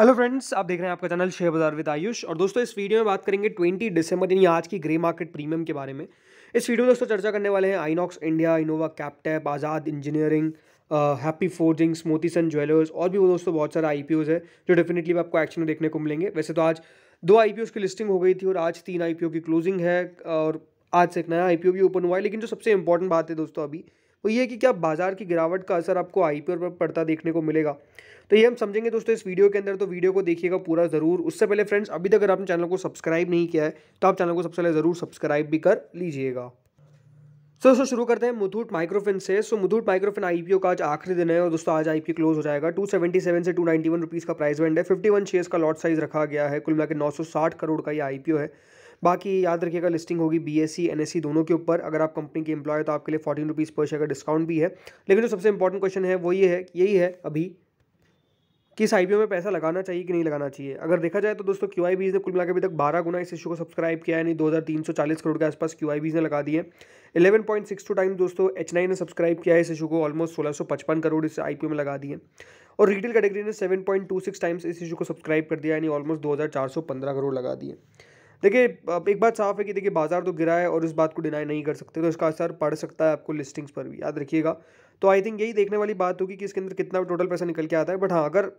hello friends आप देख रहे हैं आपका चैनल शेयर बाजार विद आयुष और दोस्तों इस वीडियो में बात करेंगे 20 दिसंबर यानी आज की ग्रे मार्केट प्रीमियम के बारे में इस वीडियो में दोस्तों चर्चा करने वाले हैं Inox India Innova Captab Azad Engineering Happy Forging स्मोती सन ज्वेलर्स और भी वो दोस्तों बहुत सारे आई है जो डेफिनेटली आपको एक्शन में देखने को मिलेंगे वैसे तो आज दो आई की लिस्टिंग हो गई थी और आज तीन आई की क्लोजिंग है और आज से एक नया आई भी ओपन हुआ है लेकिन जो सबसे इंपॉर्टेंट बात है दोस्तों अभी वो ये कि क्या बाजार की गिरावट का असर आपको आई पर पड़ता देखने को मिलेगा तो ये हम समझेंगे दोस्तों इस वीडियो के अंदर तो वीडियो को देखिएगा पूरा ज़रूर उससे पहले फ्रेंड्स अभी तक अगर आपने चैनल को सब्सक्राइब नहीं किया है तो आप चैनल को सबसे पहले ज़रूर सब्सक्राइब भी कर लीजिएगा सो so, सो शुरू करते हैं मुथूट माइक्रोफिन से सो मुथूट माइक्रोफिन आईपीओ का आज आखिरी दिन है और दोस्तों आज आईपीओ क्लोज हो जाएगा 277 से 291 रुपीस का प्राइस बैंड है 51 शेयर्स का लॉट साइज रखा गया है कुल मिला 960 करोड़ का ये आईपीओ है बाकी याद रखिएगा लिस्टिंग होगी बी एस सी दोनों के ऊपर अगर आप कंपनी के एम्प्लॉय तो आपके लिए फोर्टीन रुपीज़ पर शेयर का डिस्काउंट भी है लेकिन जो सबसे इंपॉर्टेंट क्वेश्चन है वो ये है यही है अभी कि इस आई में पैसा लगाना चाहिए कि नहीं लगाना चाहिए अगर देखा जाए तो दोस्तों क्यू आई बीज ने कुल मिलाकर अभी तक बारह गुना इस इशू को सब्सक्राइब किया यानी दो हज़ार तीन सौ चालीस करोड़ के आसपास क्यू आई बीज ने लगा दिए eleven point six two time दोस्तों एच ने सब्सक्राइब किया है इस इशू को ऑलमोस्ट सोलह सौ पचपन करोड़ इस आई में लगा दिए और रिटेल कैटेगरी ने seven point two six times इस इशू को सब्सक्राइब कर दिया यानी ऑलमोस्ट दो हज़ार चार सौ पंद्रह करोड़ लगा दिए देखिए एक बात साफ है कि देखिए बाजार तो गिरा है और इस बात को डिनाई नहीं कर सकते तो इसका असर पड़ सकता है आपको लिस्टिंग्स पर भी याद रखिएगा तो आई थिंक यही देखने वाली बात होगी कि इसके अंदर कितना टोटल पैसा निकल के आता है बट हाँ अगर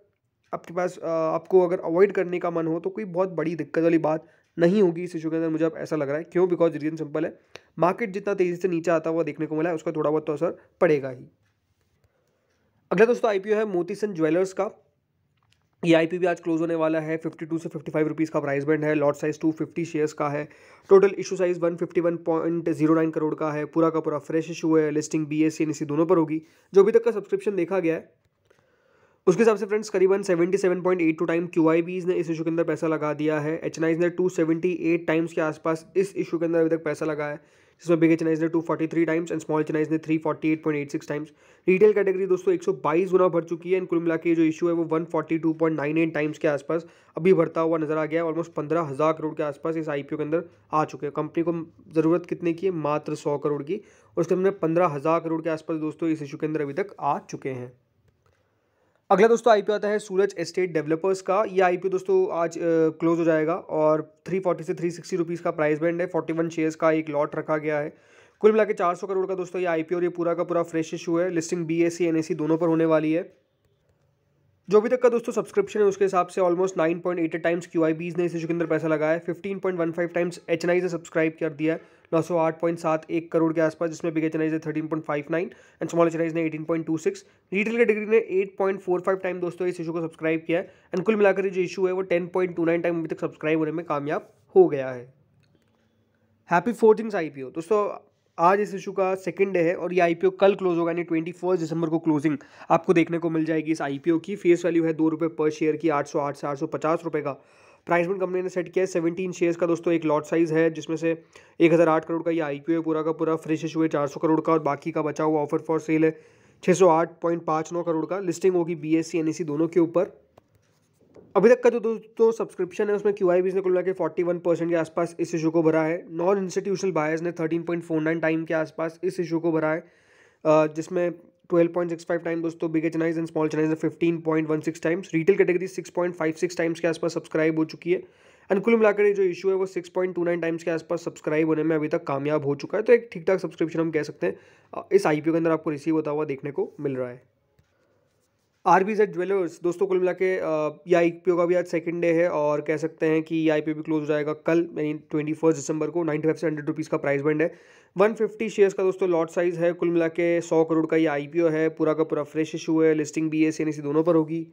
आपके पास आपको अगर अवॉइड करने का मन हो तो कोई बहुत बड़ी दिक्कत वाली बात नहीं होगी इस इशू के अंदर मुझे अब ऐसा लग रहा है क्यों बिकॉज रीजन सिंपल है मार्केट जितना तेज़ी से नीचे आता हुआ देखने को मिला है उसका थोड़ा बहुत तो असर पड़ेगा ही अगला दोस्तों आईपीओ है मोतीसन ज्वेलर्स का ये आई भी आज क्लोज होने वाला है 52 से 55 रुपीज़ का प्राइस बैंड है लॉट साइज 250 शेयर्स का है टोटल इशू साइज 151.09 करोड़ का है पूरा का पूरा फ्रेश इशू है लिस्टिंग बी एस दोनों पर होगी जो अभी तक का सब्सक्रिप्शन देखा गया है उसके हिसाब से फ्रेंड्स करीबन 77.82 टाइम क्यू ने इस इशू के अंदर पैसा लगा दिया है एच ने 278 टाइम्स के आसपास इस इशू के अंदर अभी तक पैसा लगाया है जिसमें बिग एच ने 243 टाइम्स एंड स्मॉल एच ने 348.86 टाइम्स रिटेल कैटेगरी दोस्तों 122 गुना भर चुकी है एंड कुल मिला के जो इशू है वो 142.98 टाइम्स के आसपास अभी भरता हुआ नजर आ गया है ऑलमोस्ट पंद्रह हज़ार करोड़ के आसपास इस आई के अंदर आ चुके हैं कंपनी को ज़रूरत कितने की है मात्र सौ करोड़ की उसके अंदर पंद्रह हज़ार करोड़ के आसपास दोस्तों इस इशू के अंदर अभी तक आ चुके हैं अगला दोस्तों आईपीओ आता है सूरज एस्टेट डेवलपर्स का ये आईपीओ दोस्तों आज क्लोज हो जाएगा और 340 से 360 सिक्सटी का प्राइस बैंड है 41 शेयर्स का एक लॉट रखा गया है कुल मिला के चार करोड़ का दोस्तों ये आईपीओ और ये पूरा का पूरा फ्रेश इशू है लिस्टिंग बी एस दोनों पर होने वाली है जो भी तक का दोस्तों सब्सक्रिप्शन है उसके हिसाब से almost nine point eight times Q ने इस इशू के अंदर पैसा लगाया है fifteen point one five times H से सब्सक्राइब कर दिया है 908.71 करोड़ के आसपास जिसमें बिगे चेनाइज है thirteen point five nine and small चेनाइज ने eighteen point two six retail category ने eight point four five time दोस्तों इस इशू को सब्सक्राइब किया है एंड कुल मिलाकर जो इशू है वो ten point two nine time अभी तक सब्सक्राइब होने में कामयाब हो गया है हैप्पी फोर्थिंग्स आई पी ओ दोस्तों आज इस इशू का सेकंड डे है और ये आईपीओ कल क्लोज होगा यानी ट्वेंटी फर्स्ट दिसंबर को क्लोजिंग आपको देखने को मिल जाएगी इस आईपीओ की फेस वैल्यू है दो रुपये पर शेयर की आठ सौ आठ से आठ सौ पचास रुपये का प्राइस कंपनी ने सेट किया है सेवनटीन शेयर्स का दोस्तों एक लॉट साइज है जिसमें से एक हज़ार आठ करोड़ का ये आई है पूरा का पूरा फ्रेश इशू है चार सौ करोड़ का और बाकी का बचा हुआ ऑफर फॉर सेल है छः सौ आठ पॉइंट पाँच नौ करोड़ का लिस्टिंग होगी B S C N E C दोनों के ऊपर अभी तक का जो दोस्तों सब्सक्रिप्शन है उसमें क्यू आई बीज ने कुल मिला के फोर्टी वन परसेंट के आसपास इस इशू को भरा है नॉन इंस्टीट्यूशनल बायर्स ने thirteen point four nine time के आसपास इस इशू को भरा है जिसमें twelve point six five time दोस्तों बिग चनाइज एंड स्मॉल चनाइज fifteen point one six times retail category six point five six times के आसपास सब्सक्राइब हो चुकी है एंड कुल मिलाकर जो इशू है वो six point two nine times के आसपास सब्सक्राइब होने में अभी तक कामयाब हो चुका है तो एक ठीक ठाक सब्सक्रिप्शन हम कह सकते हैं इस आई के अंदर आपको रिसीव होता हुआ देखने को मिल रहा है आर बी जेड ज्वेलर्स दोस्तों कुल मिला के ये आई पी ओ का भी आज सेकेंड डे है और कह सकते हैं कि ये आई पी ओ भी क्लोज हो जाएगा कल यानी ट्वेंटी फर्स्ट दिसंबर को नाइन्टी फाइव से हंड्रेड रुपीज़ का प्राइस बैंड है वन फिफ्टी शेयर्स का दोस्तों लॉट साइज़ है कुल मिला के सौ करोड़ का ये आई पी ओ है पूरा का पूरा फ्रेश इशू है listing B S N C दोनों पर होगी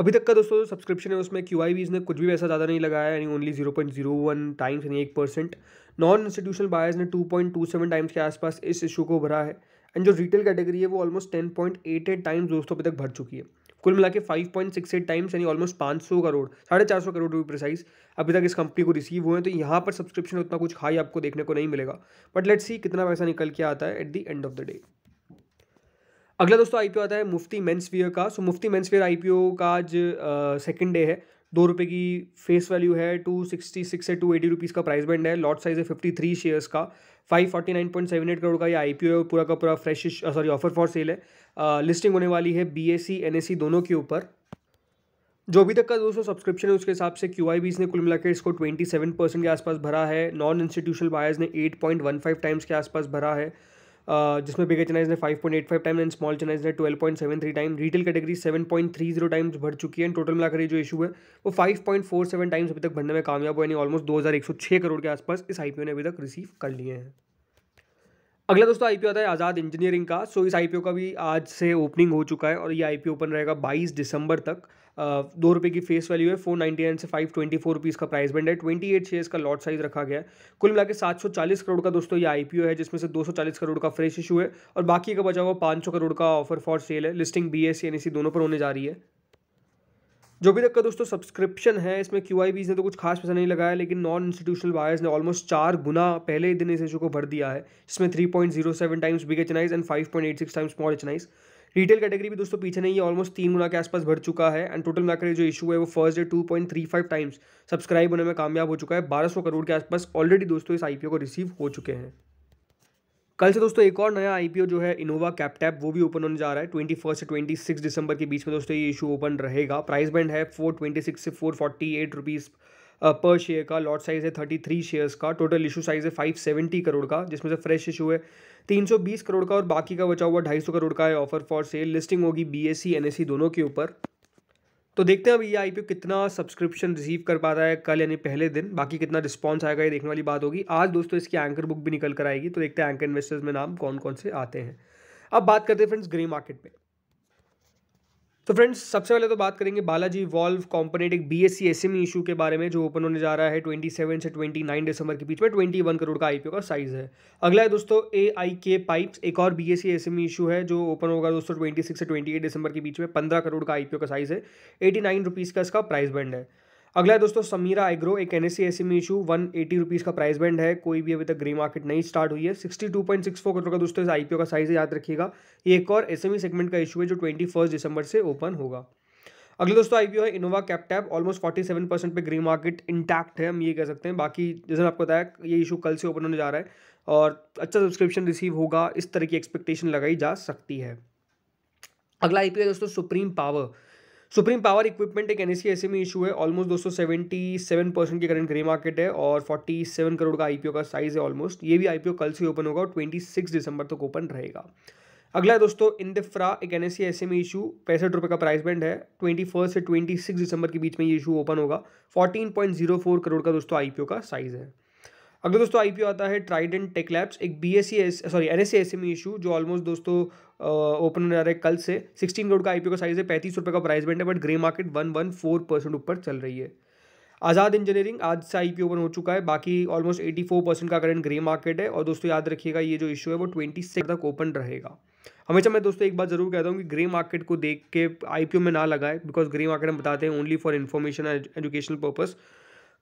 अभी तक का दोस्तों जो सब्सक्रिप्शन है उसमें क्यू आई बीज ने कुछ भी वैसा ज़्यादा नहीं लगाया यानी only zero point zero one times यानी एक परसेंट नॉन इंस्टीट्यूशनल बायर्स ने two point two seven times के आसपास इस इशू को भरा है एंड जो रिटेल कैटेगरी है वो almost ten point eight eight times दोस्तों अभी तक भर चुकी है कुल मिला के five point six eight times यानी ऑलमोस्ट पाँच सौ करोड़ साढ़े चार सौ करोड़ रुपये प्रिसाइज अभी तक इस कंपनी को रिसीव हुए हैं तो यहाँ पर सब्सक्रिप्शन उतना कुछ हाई आपको देखने को नहीं मिलेगा बट लेट्स सी कितना पैसा निकल के आता है at the end of the day अगला दोस्तों आईपीओ आता है मुफ्ती मेंस वियर का so Mufti men's wear IPO का आज सेकंड डे है दो रुपये की फेस वैल्यू है टू सिक्सटी सिक्स से टू एटी रुपीज़ का प्राइस बैंड है लॉट साइज है फिफ्टी थ्री शेयर्स का five forty nine point seven eight crore का ये आई पी ओ पूरा का पूरा fresh sorry offer for sale है आ, लिस्टिंग होने वाली है B S C N S C दोनों के ऊपर जो अभी तक का दोस्तों सब्सक्रिप्शन है उसके हिसाब से क्यू आई बीज ने कुल मिलाकर इसको ट्वेंटी सेवन परसेंट के आसपास भरा है नॉन इंस्टीट्यूशनल बायर्स ने eight point one five times के आसपास भरा है जिसमें बिगर चेनाइज ने फाइव टाइम एंड स्मॉल चेनाइज ने three time retail category zero times भर चुकी है टोटल मिलाकर ये जो इशू है वो five point four seven times अभी तक भरने में कामयाब हुआ यानी ऑलमोस्ट छः करोड़ के आसपास इस आई ने अभी तक रिसीव कर लिए हैं अगला दोस्तों आईपीओ आता है आज़ाद इंजीनियरिंग का सो इस आईपीओ का भी आज से ओपनिंग हो चुका है और ये आईपीओ ओपन रहेगा 22 दिसंबर तक दो रुपये की फेस वैल्यू है फोर नाइन्टी नाइन से फाइव ट्वेंटी फोर रुपीज़ का प्राइस बैंड है ट्वेंटी एट शेयर्स का लॉट साइज रखा गया है कुल मिला के सात सौ चालीस करोड़ का दोस्तों ये आई है जिसमें से दो सौ चालीस करोड़ का फ्रेश इशू है और बाकी का बचा हुआ पाँच सौ करोड़ का ऑफर फॉर सेल है listing B S C N A C दोनों पर होने जा रही है जो भी तक का दोस्तों सब्सक्रिप्शन है इसमें क्यू आई बीज ने तो कुछ खास पैसा नहीं लगाया लेकिन नॉन इंस्टीट्यूशनल बायर्स ने ऑलमोस्ट चार गुना पहले ही दिन इस इशू को भर दिया है इसमें three point zero seven times big H and five point eight six times small H retail category भी दोस्तों पीछे नहीं है ऑलमोस्ट तीन गुना के आसपास बढ़ चुका है एंड टोटल मिलाकर जो इशू है वो first day two point three five times subscribe होने में कामयाब हो चुका है बारह सौ करोड़ के आसपास ऑलरेडी दोस्तों इस आईपीओ को रिसीव हो चुके हैं कल से दोस्तों एक और नया आईपीओ जो है इनोवा कैपटैप वो भी ओपन होने जा रहा है ट्वेंटी फर्स्ट से ट्वेंटी सिक्स दिसंबर के बीच में दोस्तों ये इशू ओपन रहेगा प्राइस बैंड है फोर ट्वेंटी सिक्स से फोर फोर्टी एट रुपीज़ पर शेयर का लॉट साइज़ है थर्टी थ्री शेयर्स का टोटल इशू साइज़ है फाइव सेवेंटी करोड़ का जिसमें से फ्रेश इशू है तीन सौ बीस करोड़ का और बाकी का बचा हुआ ढाई सौ करोड़ का है ऑफर फॉर सेल लिस्टिंग होगी B S C N S C दोनों के ऊपर तो देखते हैं अब ये आई कितना सब्सक्रिप्शन रिसीव कर पाता है कल यानी पहले दिन बाकी कितना रिस्पॉन्स आएगा ये देखने वाली बात होगी आज दोस्तों इसकी एंकर बुक भी निकल कर आएगी तो देखते हैं एंकर इन्वेस्टर्स में नाम कौन कौन से आते हैं अब बात करते हैं फ्रेंड्स ग्रे मार्केट में तो फ्रेंड्स सबसे पहले तो बात करेंगे बालाजी वॉल्व कॉम्पोनेट एक बी एस सी इशू के बारे में जो ओपन होने जा रहा है 27 से 29 दिसंबर के बीच में 21 करोड़ का आईपीओ का साइज है अगला है दोस्तों ए आई के पाइप्स एक और बी एस सी इशू है जो ओपन होगा दोस्तों 26 से 28 दिसंबर के बीच में पंद्रह करोड़ का आईपीओ का साइज है एटी नाइन का इसका प्राइस बैंड है अगला है दोस्तों समीरा एग्रो एक N S C issue one eighty rupees का प्राइस बैंड है कोई भी अभी तक ग्रे मार्केट नहीं स्टार्ट हुई है sixty two point six four का दोस्तों इस आईपीओ का साइज याद रखिएगा ये एक और एसएमई सेगमेंट e का इशू है जो ट्वेंटी फर्स्ट दिसंबर से ओपन होगा अगले दोस्तों आईपीओ है Innova Captab almost forty seven percent पर ग्री मार्केट इंटैक्ट है हम ये कह सकते हैं बाकी जैसे आपको बताया ये इशू कल से ओपन होने जा रहा है और अच्छा सब्सक्रिप्शन रिसीव होगा इस तरह की एक्सपेक्टेशन लगाई जा सकती है अगला आईपीओ है दोस्तों supreme power supreme power equipment एक एनएससी ऐसे e e में इशू है ऑलमोस्ट दो सेवेंटी परसेंट की करंट ग्रे मार्केट है और 47 करोड़ का आईपीओ का साइज है ऑलमोस्ट ये भी आईपीओ कल से ओपन होगा और ट्वेंटी दिसंबर तक ओपन रहेगा अगला है दोस्तों इंदिफ्रा एक एन एस सी में इशू पैंसठ रुपये का प्राइस बैंड है 21 से 26 दिसंबर के बीच में ये इशू ओपन होगा 14.04 करोड़ का दोस्तों आईपीओ का साइज है अगला दोस्तों आईपीओ आता है ट्राइडेंट टेक लैब्स एक B sorry N S C में इशू जो ऑलमोस्ट दोस्तों ओपन होने जा रहा है कल से सिक्सटीन करोड़ का आईपीओ का साइज है पैंतीस रुपये का प्राइस बैंड है but grey market one one four percent ऊपर चल रही है आज़ाद इंजीनियरिंग आज से आई ओपन हो चुका है बाकी ऑलमोस्ट एटी फोर परसेंट का करंट ग्रे मार्केट है और दोस्तों याद रखिएगा ये जो इशू है वो ट्वेंटी सिक्स तक ओपन रहेगा हमेशा मैं दोस्तों एक बात जरूर कहता हूँ कि ग्रे मार्केट को देख के आई में ना लगाए बिकॉज ग्रे मार्केट हम बताते हैं only for information educational purpose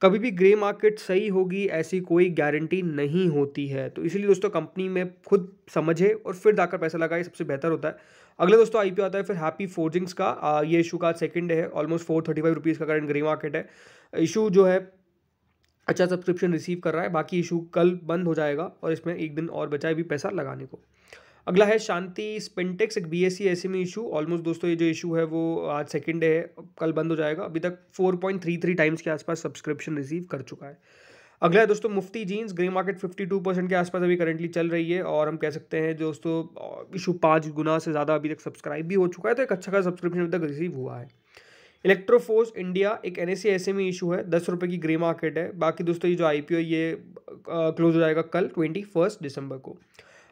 कभी भी ग्रे मार्केट सही होगी ऐसी कोई गारंटी नहीं होती है तो इसलिए दोस्तों कंपनी में खुद समझे और फिर जाकर पैसा लगाए सबसे बेहतर होता है अगला दोस्तों आई आता है फिर हैप्पी फोर्जिंग्स का आ, ये इशू का सेकंड डे है almost four thirty five rupees का करंट ग्रे मार्केट है इशू जो है अच्छा सब्सक्रिप्शन रिसीव कर रहा है बाकी इशू कल बंद हो जाएगा और इसमें एक दिन और बचाए भी पैसा लगाने को अगला है शांति स्पिनटेक्स एक B S C S M issue almost दोस्तों ये जो इशू है वो आज सेकेंड डे है कल बंद हो जाएगा अभी तक four point three three times के आसपास सब्सक्रिप्शन रिसीव कर चुका है अगला है दोस्तों Mufti jeans grey market fifty two percent के आसपास अभी करेंटली चल रही है और हम कह सकते हैं दोस्तों इशू पाँच गुना से ज़्यादा अभी तक सब्सक्राइब भी हो चुका है तो एक अच्छा खास सब्सक्रिप्शन अभी तक रिसीव हुआ है इलेक्ट्रोफोर्स इंडिया एक एन एस e ऐसे में इशू है दस रुपये की ग्रे मार्केट है बाकी दोस्तों ये जो आई पी ओ ये क्लोज हो जाएगा कल ट्वेंटी फर्स्ट दिसंबर को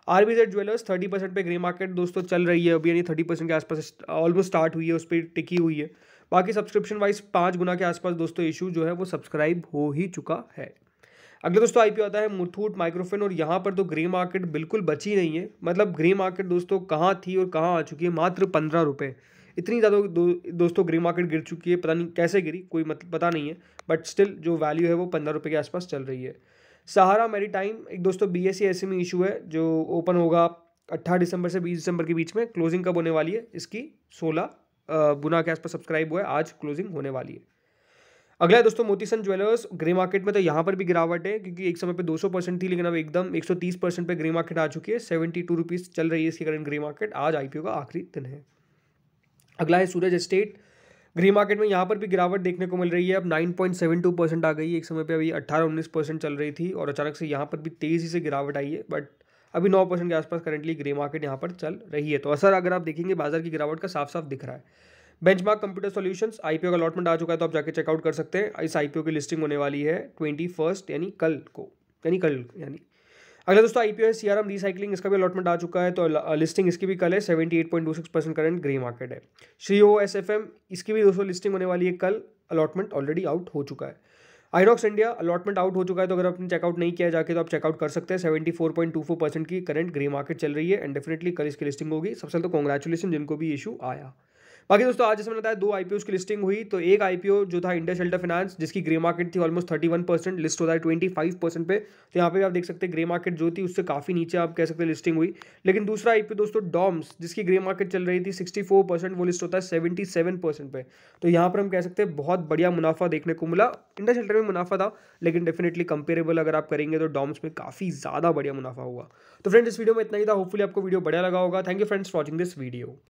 R B Z jewellers thirty percent पर ग्रे मार्केट दोस्तों चल रही है अभी यानी थर्टी परसेंट के आसपास ऑलमोस्ट स्टार्ट हुई है उस पर टिकी हुई है बाकी सब्सक्रिप्शन वाइज पाँच गुना के आसपास दोस्तों इशू जो है वो सब्सक्राइब हो ही चुका है अगले दोस्तों आईपीओ आता है मुथूट माइक्रोफिन और यहाँ पर तो ग्रे मार्केट बिल्कुल बची नहीं है मतलब ग्रे मार्केट दोस्तों कहाँ थी और कहाँ आ चुकी है मात्र पंद्रह रुपये इतनी ज़्यादा दो, दोस्तों ग्रे मार्केट गिर चुकी है पता नहीं कैसे गिरी कोई मतलब पता नहीं है बट स्टिल जो वैल्यू है वो पंद्रह रुपये के आसपास चल रही है सहारा मेरीटाइम एक दोस्तों B S C S M issue है जो ओपन होगा अट्ठारह दिसंबर से बीस दिसंबर के बीच में क्लोजिंग कब होने वाली है इसकी सोलह गुना के आसपास सब्सक्राइब हुआ है आज क्लोजिंग होने वाली है अगला है दोस्तों मोतीसन ज्वेलर्स ग्रे मार्केट में तो यहाँ पर भी गिरावट है क्योंकि एक समय पे 200 परसेंट थी लेकिन अब एकदम 130 परसेंट पर ग्रे मार्केट आ चुकी है सेवेंटी टू रुपीज़ चल रही है इसके कारण ग्रे मार्केट आज आईपीओ का आखिरी दिन है अगला है सूरज स्टेट ग्री मार्केट में यहाँ पर भी गिरावट देखने को मिल रही है अब 9.72 परसेंट आ गई है एक समय पे अभी 18-19 परसेंट चल रही थी और अचानक से यहाँ पर भी तेज़ी से गिरावट आई है बट अभी 9 परसेंट के आसपास करंटली ग्रे मार्केट यहाँ पर चल रही है तो असर अगर आप देखेंगे बाजार की गिरावट का साफ साफ दिख रहा है बेंच कंप्यूटर सोल्यूशन आई का अलॉटमेंट आ चुका है तो आप जाकर चेकआउट कर सकते हैं इस आई की लिस्टिंग होने वाली है ट्वेंटी फर्स्ट यानी कल को यानी कल यानी अगला दोस्तों आई पी सीआरएम रिसाइकलिंग इसका भी अलॉटमेंट आ चुका है तो लिस्टिंग इसकी भी कल है seventy eight point two six percent current grey market है Shree O S F M इसकी भी दोस्तों लिस्टिंग होने वाली है कल अलॉटमेंट ऑलरेडी आउट हो चुका है आईनॉक्स इंडिया अलॉटमेंट आउट हो चुका है तो अगर आपने चेकआउट नहीं किया जाके तो आप चेकआउट कर सकते हैं seventy four point two four percent की करंट ग्रे मार्केट चल रही है एंड डेफिनेटली कल इसकी लिस्टिंग होगी सबसे तो कॉन्ग्रेचुलेसन जिनको भी इशू आया बाकी दोस्तों आज जैसे मैंने बताया दो आईपीओ की लिस्टिंग हुई तो एक आईपीओ जो था इंडिया शेल्टर फाइनेंस जिसकी ग्रे मार्केट थी almost thirty one percent list होता है ट्वेंटी फाइव परसेंट पे तो यहाँ पे भी आप देख सकते हैं ग्रे मार्केट जो थी उससे काफी नीचे आप कह सकते हैं लिस्टिंग हुई लेकिन दूसरा आईपीओ दोस्तों डॉम्स जिसकी ग्रे मार्केट चल रही थी सिक्सटी फोर परसेंट वो लिस्ट होता है सेवेंटी सेवन परसेंट पे तो यहाँ पर हम कह सकते हैं बहुत बढ़िया मुनाफा देखने को मिला इंडिया शेल्टर में मुनाफा था लेकिन डेफिनेटली कंपेरेबल अगर आप करेंगे तो डॉम्स में काफी ज्यादा बढ़िया मुनाफा हुआ तो फ्रेंड्स इस वीडियो में इतना ही था होपफुली आपको वीडियो बढ़िया लगा होगा thank you friends watching this video